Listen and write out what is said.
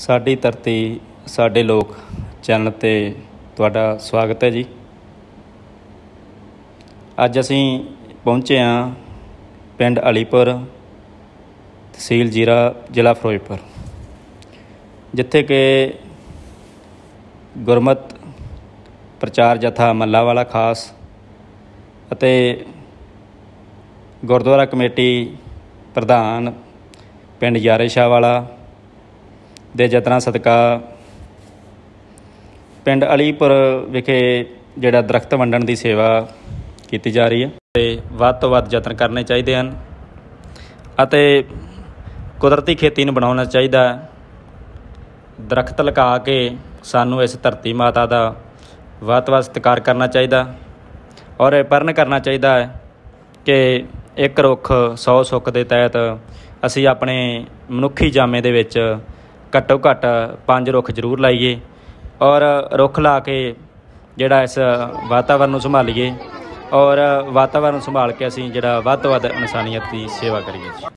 ਸਾਡੀ ਧਰਤੀ ਸਾਡੇ ਲੋਕ ਚੈਨਲ ਤੇ ਤੁਹਾਡਾ ਸਵਾਗਤ ਹੈ ਜੀ ਅੱਜ ਅਸੀਂ ਪਹੁੰਚੇ ਆ ਪਿੰਡ ਅਲੀਪੁਰ ਤਹਿਸੀਲ ਜੀਰਾ ਜ਼ਿਲ੍ਹਾ ਫਿਰੋਜ਼ਪੁਰ ਜਿੱਥੇ ਕਿ ਗੁਰਮਤ ਪ੍ਰਚਾਰ ਜਥਾ ਮੱਲਾ ਵਾਲਾ ਖਾਸ ਅਤੇ ਗੁਰਦੁਆਰਾ ਕਮੇਟੀ ਪ੍ਰਧਾਨ ਪਿੰਡ ਯਾਰੇਸ਼ਾ ਵਾਲਾ ਦੇ ਯਤਨਾਂ ਸਦਕਾ ਪਿੰਡ ਅਲੀਪੁਰ ਵਿਖੇ ਜਿਹੜਾ ਦਰਖਤ ਵੰਡਣ ਦੀ ਸੇਵਾ ਕੀਤੀ ਜਾ ਰਹੀ ਹੈ ਤੇ ਵੱਧ ਤੋਂ ਵੱਧ ਯਤਨ ਕਰਨੇ ਚਾਹੀਦੇ ਹਨ ਅਤੇ ਕੁਦਰਤੀ ਖੇਤੀ ਨੂੰ ਬਣਾਉਣਾ ਚਾਹੀਦਾ ਹੈ ਦਰਖਤ ਲਗਾ ਕੇ ਸਾਨੂੰ ਇਸ ਧਰਤੀ ਮਾਤਾ ਦਾ ਵੱਧ ਤੋਂ ਵੱਧ ਸਤਿਕਾਰ ਕਰਨਾ ਚਾਹੀਦਾ ਔਰ ਇਹ ਪਰਨ ਕਰਨਾ ਚਾਹੀਦਾ ਹੈ ਕਿ ਇੱਕ ਰੁੱਖ 100 ਸੁੱਖ ਦੇ ਤਹਿਤ ਅਸੀਂ ਆਪਣੇ ਮਨੁੱਖੀ ਜਾਮੇ ਦੇ ਵਿੱਚ ਘੱਟੋ ਘੱਟ ਪੰਜ ਰੁੱਖ ਜ਼ਰੂਰ ਲਾਈਏ ਔਰ ਰੁੱਖ ਲਾ ਕੇ ਜਿਹੜਾ ਇਸ ਵਾਤਾਵਰਨ ਨੂੰ ਸੰਭਾਲੀਏ ਔਰ ਵਾਤਾਵਰਨ ਸੰਭਾਲ ਕੇ ਅਸੀਂ ਜਿਹੜਾ ਵੱਧ ਤੋਂ ਵੱਧ ਇਨਸਾਨੀਅਤ ਦੀ ਸੇਵਾ ਕਰੀਏ